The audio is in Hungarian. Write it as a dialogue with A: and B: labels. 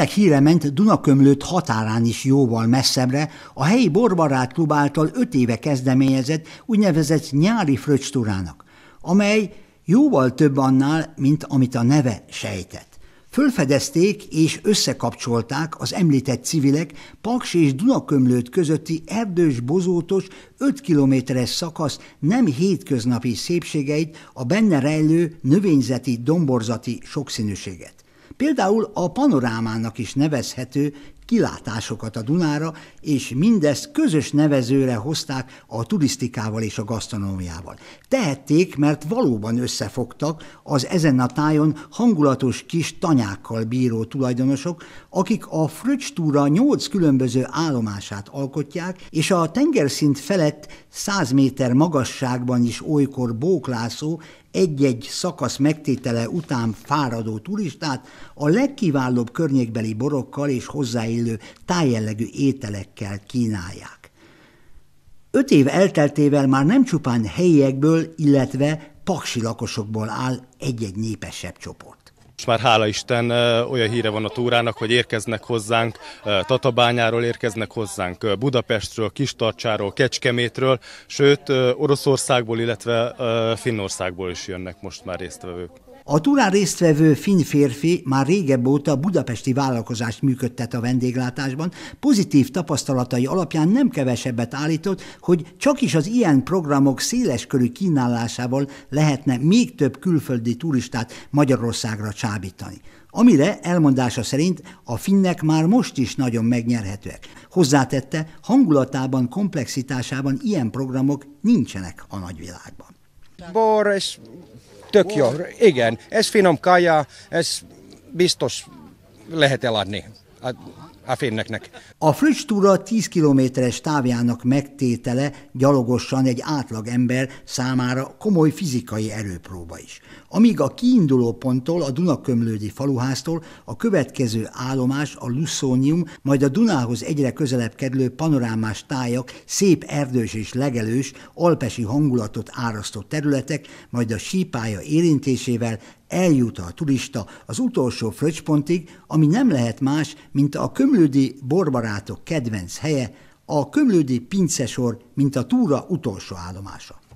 A: Ennek híre ment Dunakömlőt határán is jóval messzebbre, a helyi Borbarát klub által öt éve kezdeményezett úgynevezett nyári fröccstúrának, amely jóval több annál, mint amit a neve sejtett. Fölfedezték és összekapcsolták az említett civilek Paks és Dunakömlőt közötti erdős-bozótos 5 kilométeres szakasz nem hétköznapi szépségeit, a benne rejlő növényzeti, domborzati sokszínűséget. Például a panorámának is nevezhető kilátásokat a Dunára, és mindezt közös nevezőre hozták a turisztikával és a gasztronómiával. Tehették, mert valóban összefogtak az ezen a tájon hangulatos kis tanyákkal bíró tulajdonosok, akik a Fröccs túra nyolc különböző állomását alkotják, és a tengerszint felett 100 méter magasságban is olykor bóklászó, egy-egy szakasz megtétele után fáradó turistát a legkiválóbb környékbeli borokkal és hozzáillő illő tájjellegű ételekkel kínálják. Öt év elteltével már nem csupán helyiekből, illetve paksi lakosokból áll egy-egy népesebb csoport.
B: Most már hála Isten olyan híre van a túrának, hogy érkeznek hozzánk Tatabányáról, érkeznek hozzánk Budapestről, Kistarcsáról, Kecskemétről, sőt Oroszországból, illetve Finnországból is jönnek most már résztvevők.
A: A túrán résztvevő finn férfi már régebb óta budapesti vállalkozást működtet a vendéglátásban, pozitív tapasztalatai alapján nem kevesebbet állított, hogy csak is az ilyen programok széleskörű kínálásával lehetne még több külföldi turistát Magyarországra csábítani amire elmondása szerint a finnek már most is nagyon megnyerhetőek. Hozzátette, hangulatában, komplexitásában ilyen programok nincsenek a nagyvilágban. Bor és Tök jó. Igen, ez finom kaja, ez biztos
B: lehet eladni a, a fémneknek.
A: A friss túra 10 kilométeres távjának megtétele gyalogosan egy átlag ember számára komoly fizikai erőpróba is. Amíg a kiinduló ponttól, a Dunakömlődi faluháztól a következő állomás a Luszónium, majd a Dunához egyre közelebb kerülő panorámás tájak, szép erdős és legelős, alpesi hangulatot árasztó területek, majd a sípája érintésével eljut a turista az utolsó fröccspontig, ami nem lehet más, mint a kömlődi borbarátok kedvenc helye, a kömlődi pincesor, mint a túra utolsó állomása.